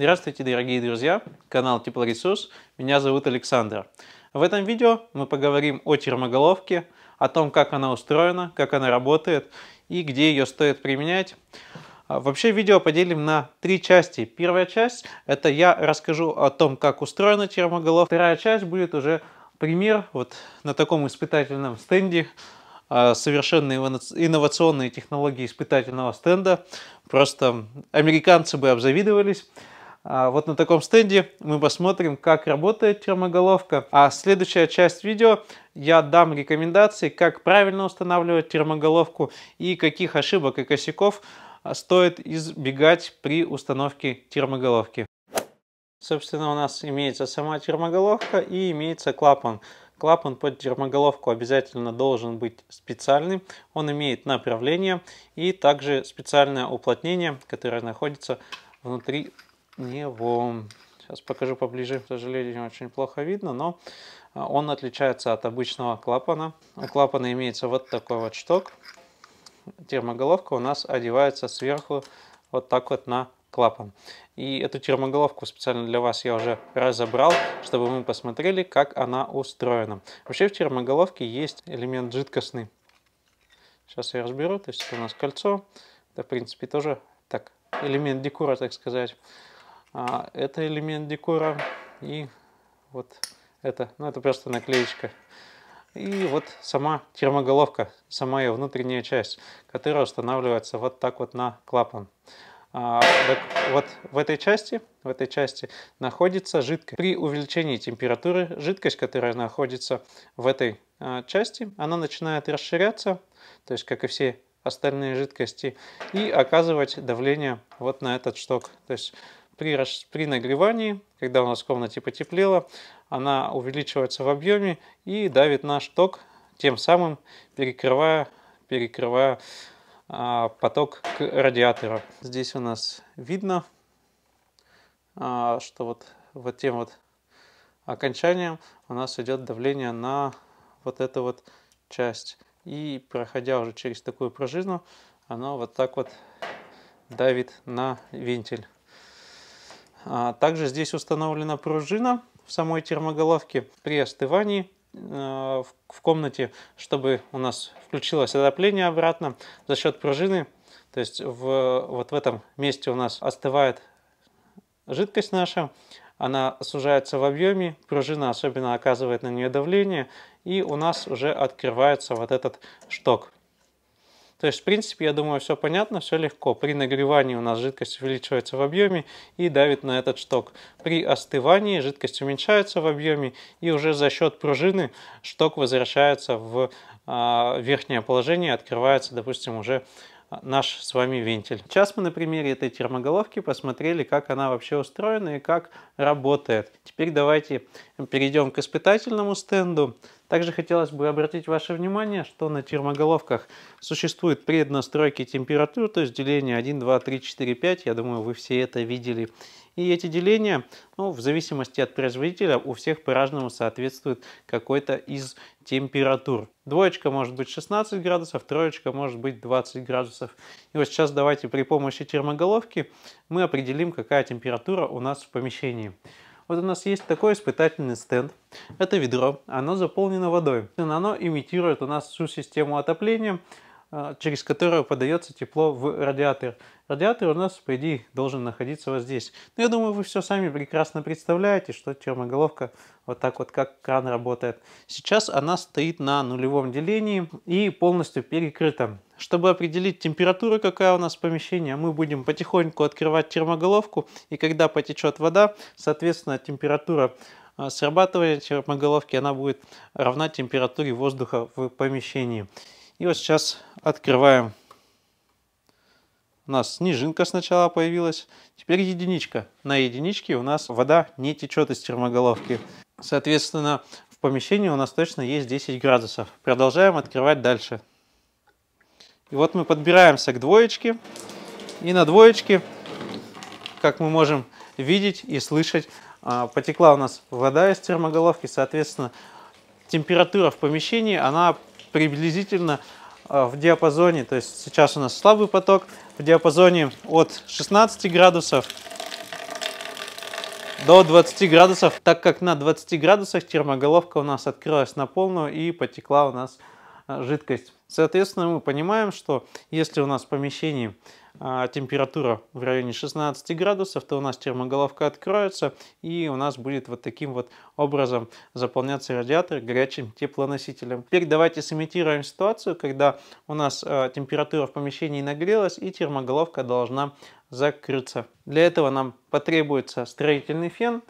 Здравствуйте, дорогие друзья! Канал Теплоресурс. Меня зовут Александр. В этом видео мы поговорим о термоголовке, о том, как она устроена, как она работает и где ее стоит применять. А, вообще видео поделим на три части. Первая часть – это я расскажу о том, как устроена термоголовка. Вторая часть будет уже пример вот на таком испытательном стенде, а, совершенно инновационные технологии испытательного стенда. Просто американцы бы обзавидовались. А, вот на таком стенде мы посмотрим, как работает термоголовка. А следующая часть видео я дам рекомендации, как правильно устанавливать термоголовку и каких ошибок и косяков а, стоит избегать при установке термоголовки. Собственно, у нас имеется сама термоголовка и имеется клапан. Клапан под термоголовку обязательно должен быть специальный. Он имеет направление и также специальное уплотнение, которое находится внутри него. Сейчас покажу поближе, к сожалению, очень плохо видно, но а, он отличается от обычного клапана. У клапана имеется вот такой вот шток. Термоголовка у нас одевается сверху вот так вот на клапан. И эту термоголовку специально для вас я уже разобрал, чтобы мы посмотрели, как она устроена. Вообще в термоголовке есть элемент жидкостный. Сейчас я разберу, то есть это у нас кольцо. Это, в принципе, тоже так, элемент декора, так сказать. А, это элемент декора и вот это, ну это просто наклеечка. И вот сама термоголовка, сама ее внутренняя часть, которая устанавливается вот так вот на клапан. А, так, вот в этой части, в этой части находится жидкость. При увеличении температуры жидкость, которая находится в этой а, части, она начинает расширяться, то есть как и все остальные жидкости, и оказывать давление вот на этот шток. То есть при, при нагревании, когда у нас в комнате потеплело, она увеличивается в объеме и давит наш ток, тем самым перекрывая, перекрывая а, поток радиатора. Здесь у нас видно, а, что вот, вот тем вот окончанием у нас идет давление на вот эту вот часть. И проходя уже через такую пружину, оно вот так вот давит на вентиль. А также здесь установлена пружина в самой термоголовке при остывании э, в комнате, чтобы у нас включилось отопление обратно за счет пружины. То есть в, вот в этом месте у нас остывает жидкость наша, она сужается в объеме, пружина особенно оказывает на нее давление, и у нас уже открывается вот этот шток. То есть, в принципе, я думаю, все понятно, все легко. При нагревании у нас жидкость увеличивается в объеме и давит на этот шток. При остывании жидкость уменьшается в объеме и уже за счет пружины шток возвращается в а, верхнее положение, открывается, допустим, уже наш с вами вентиль. Сейчас мы на примере этой термоголовки посмотрели, как она вообще устроена и как работает. Теперь давайте перейдем к испытательному стенду. Также хотелось бы обратить ваше внимание, что на термоголовках существует преднастройки температур, то есть деление 1, 2, 3, 4, 5. Я думаю, вы все это видели и эти деления, ну, в зависимости от производителя, у всех по-разному соответствует какой-то из температур. Двоечка может быть 16 градусов, троечка может быть 20 градусов. И вот сейчас давайте при помощи термоголовки мы определим, какая температура у нас в помещении. Вот у нас есть такой испытательный стенд. Это ведро, оно заполнено водой. Оно имитирует у нас всю систему отопления. А, через которую подается тепло в радиатор. Радиатор у нас, по идее, должен находиться вот здесь. Но ну, я думаю, вы все сами прекрасно представляете, что термоголовка вот так вот, как кран работает. Сейчас она стоит на нулевом делении и полностью перекрыта. Чтобы определить температуру, какая у нас в помещении, мы будем потихоньку открывать термоголовку. И когда потечет вода, соответственно, температура а, срабатывания термоголовки, она будет равна температуре воздуха в помещении. И вот сейчас открываем. У нас снежинка сначала появилась, теперь единичка. На единичке у нас вода не течет из термоголовки. Соответственно, в помещении у нас точно есть 10 градусов. Продолжаем открывать дальше. И вот мы подбираемся к двоечке. И на двоечке, как мы можем видеть и слышать, а, потекла у нас вода из термоголовки. Соответственно, температура в помещении, она приблизительно э, в диапазоне, то есть сейчас у нас слабый поток, в диапазоне от 16 градусов до 20 градусов, так как на 20 градусах термоголовка у нас открылась на полную и потекла у нас Э, жидкость. Соответственно, мы понимаем, что если у нас в помещении э, температура в районе 16 градусов, то у нас термоголовка откроется и у нас будет вот таким вот образом заполняться радиатор горячим теплоносителем. Теперь давайте сымитируем ситуацию, когда у нас э, температура в помещении нагрелась и термоголовка должна закрыться. Для этого нам потребуется строительный фен,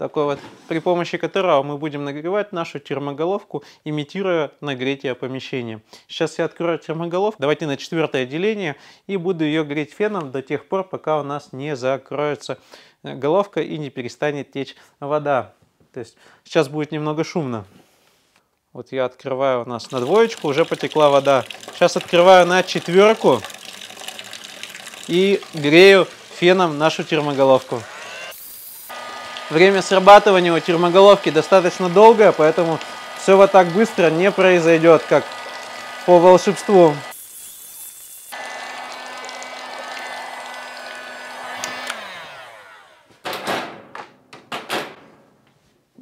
такой вот, при помощи которого мы будем нагревать нашу термоголовку, имитируя нагретие помещения. Сейчас я открою термоголовку, давайте на четвертое деление, и буду ее греть феном до тех пор, пока у нас не закроется э, головка и не перестанет течь вода. То есть сейчас будет немного шумно. Вот я открываю у нас на двоечку, уже потекла вода. Сейчас открываю на четверку и грею феном нашу термоголовку. Время срабатывания у термоголовки достаточно долгое, поэтому все вот так быстро не произойдет, как по волшебству.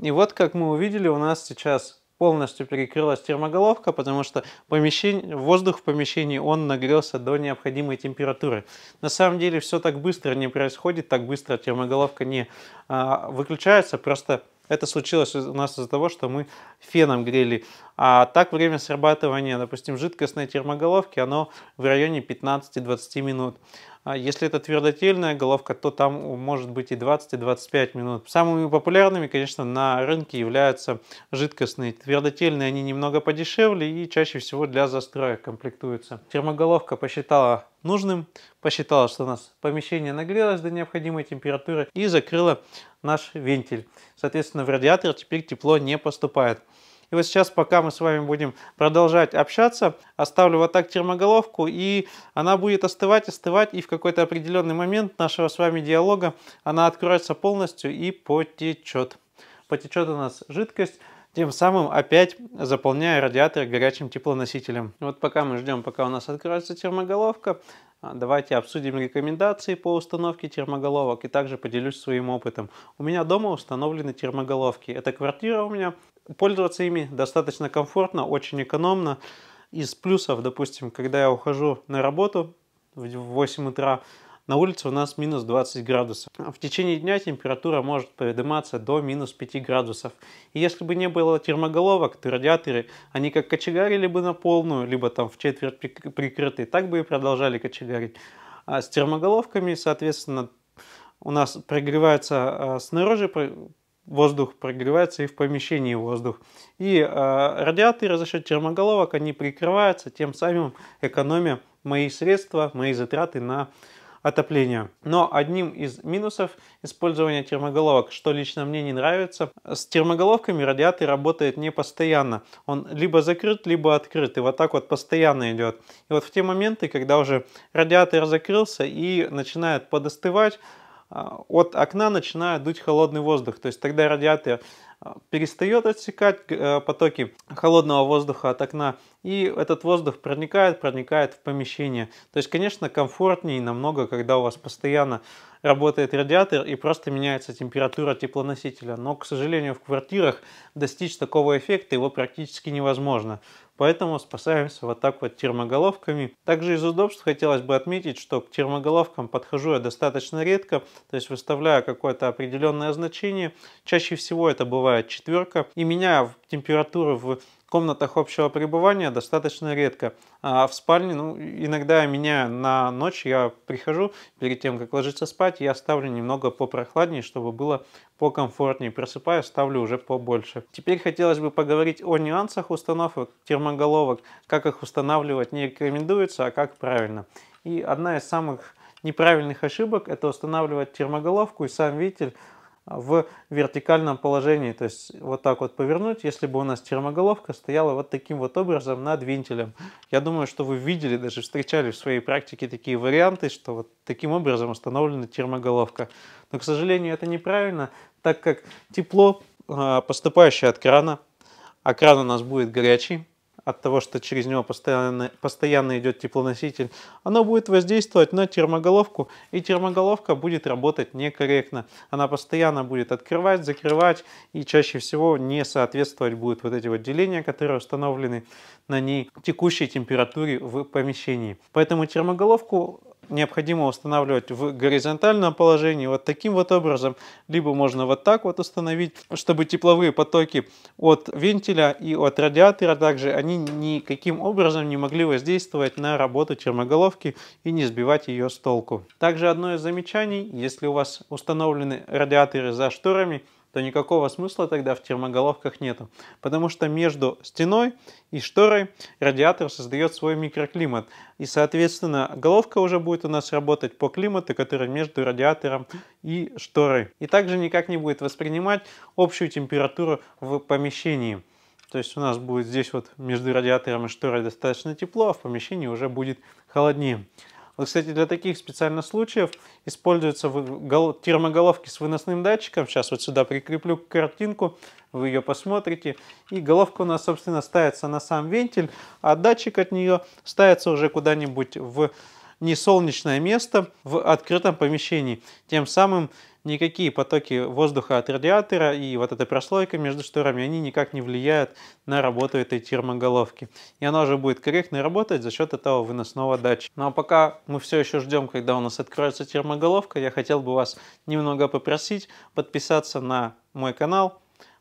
И вот, как мы увидели, у нас сейчас полностью перекрылась термоголовка, потому что помещение, воздух в помещении, он нагрелся до необходимой температуры. На самом деле все так быстро не происходит, так быстро термоголовка не а, выключается, просто это случилось у нас из-за того, что мы феном грели а так время срабатывания, допустим, жидкостной термоголовки, оно в районе 15-20 минут. А если это твердотельная головка, то там может быть и 20, 25 минут. Самыми популярными, конечно, на рынке являются жидкостные. Твердотельные они немного подешевле и чаще всего для застроек комплектуются. Термоголовка посчитала нужным, посчитала, что у нас помещение нагрелось до необходимой температуры и закрыла наш вентиль. Соответственно, в радиатор теперь тепло не поступает. И вот сейчас, пока мы с вами будем продолжать общаться, оставлю вот так термоголовку, и она будет остывать, остывать, и в какой-то определенный момент нашего с вами диалога она откроется полностью и потечет. Потечет у нас жидкость, тем самым опять заполняя радиатор горячим теплоносителем. Вот пока мы ждем, пока у нас откроется термоголовка, а, давайте обсудим рекомендации по установке термоголовок и также поделюсь своим опытом. У меня дома установлены термоголовки. Это квартира у меня Пользоваться ими достаточно комфортно, очень экономно. Из плюсов, допустим, когда я ухожу на работу в 8 утра, на улице у нас минус 20 градусов. В течение дня температура может подниматься до минус 5 градусов. И если бы не было термоголовок, то радиаторы, они как кочегарили бы на полную, либо там в четверть прикрыты, так бы и продолжали кочегарить. А с термоголовками, соответственно, у нас прогревается а, снаружи воздух прогревается и в помещении воздух. И э, радиаторы за счет термоголовок, они прикрываются, тем самым экономя мои средства, мои затраты на отопление. Но одним из минусов использования термоголовок, что лично мне не нравится, с термоголовками радиатор работает не постоянно. Он либо закрыт, либо открыт, и вот так вот постоянно идет. И вот в те моменты, когда уже радиатор закрылся и начинает подостывать, от окна начинает дуть холодный воздух. То есть тогда радиатор э, перестает отсекать э, потоки холодного воздуха от окна и этот воздух проникает, проникает в помещение. То есть, конечно, комфортнее намного, когда у вас постоянно работает радиатор и просто меняется температура теплоносителя. Но, к сожалению, в квартирах достичь такого эффекта его практически невозможно. Поэтому спасаемся вот так вот термоголовками. Также из удобств хотелось бы отметить, что к термоголовкам подхожу я достаточно редко, то есть выставляю какое-то определенное значение. Чаще всего это бывает четверка. И меняя температуру в комнатах общего пребывания достаточно редко. А в спальне, ну, иногда меня на ночь я прихожу, перед тем, как ложиться спать, я ставлю немного попрохладнее, чтобы было покомфортнее. Просыпаюсь, ставлю уже побольше. Теперь хотелось бы поговорить о нюансах установок термоголовок, как их устанавливать не рекомендуется, а как правильно. И одна из самых неправильных ошибок – это устанавливать термоголовку и сам вентиль в вертикальном положении, то есть вот так вот повернуть, если бы у нас термоголовка стояла вот таким вот образом над вентилем. Я думаю, что вы видели, даже встречали в своей практике такие варианты, что вот таким образом установлена термоголовка. Но, к сожалению, это неправильно, так как тепло, а, поступающее от крана, а кран у нас будет горячий, от того, что через него постоянно, постоянно идет теплоноситель, оно будет воздействовать на термоголовку, и термоголовка будет работать некорректно. Она постоянно будет открывать, закрывать, и чаще всего не соответствовать будут вот эти вот деления, которые установлены на ней текущей температуре в помещении. Поэтому термоголовку необходимо устанавливать в горизонтальном положении вот таким вот образом, либо можно вот так вот установить, чтобы тепловые потоки от вентиля и от радиатора также, они никаким образом не могли воздействовать на работу термоголовки и не сбивать ее с толку. Также одно из замечаний, если у вас установлены радиаторы за шторами, то никакого смысла тогда в термоголовках нету, потому что между стеной и шторой радиатор создает свой микроклимат, и, соответственно, головка уже будет у нас работать по климату, который между радиатором и шторой, и также никак не будет воспринимать общую температуру в помещении. То есть у нас будет здесь вот между радиатором и шторой достаточно тепло, а в помещении уже будет холоднее. Вот, кстати, для таких специальных случаев используются термоголовки с выносным датчиком. Сейчас вот сюда прикреплю картинку, вы ее посмотрите. И головка у нас, собственно, ставится на сам вентиль, а датчик от нее ставится уже куда-нибудь в несолнечное место в открытом помещении. Тем самым никакие потоки воздуха от радиатора и вот эта прослойка между шторами, они никак не влияют на работу этой термоголовки. И она уже будет корректно работать за счет этого выносного датчика. Ну а пока мы все еще ждем, когда у нас откроется термоголовка, я хотел бы вас немного попросить подписаться на мой канал,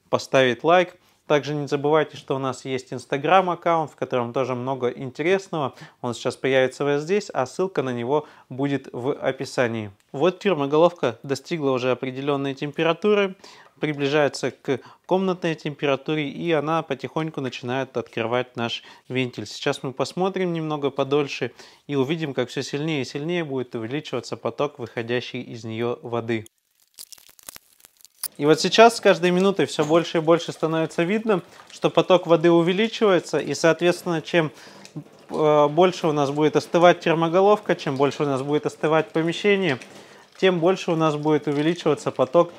поставить лайк, также не забывайте, что у нас есть Инстаграм-аккаунт, в котором тоже много интересного. Он сейчас появится вот здесь, а ссылка на него будет в описании. Вот термоголовка достигла уже определенной температуры, приближается к комнатной температуре, и она потихоньку начинает открывать наш вентиль. Сейчас мы посмотрим немного подольше и увидим, как все сильнее и сильнее будет увеличиваться поток, выходящий из нее воды. И вот сейчас с каждой минутой все больше и больше становится видно, что поток воды увеличивается, и, соответственно, чем э, больше у нас будет остывать термоголовка, чем больше у нас будет остывать помещение, тем больше у нас будет увеличиваться поток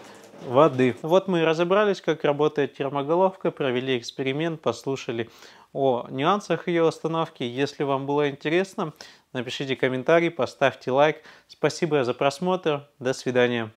воды. Вот мы и разобрались, как работает термоголовка, провели эксперимент, послушали о нюансах ее установки. Если вам было интересно, напишите комментарий, поставьте лайк. Спасибо за просмотр, до свидания.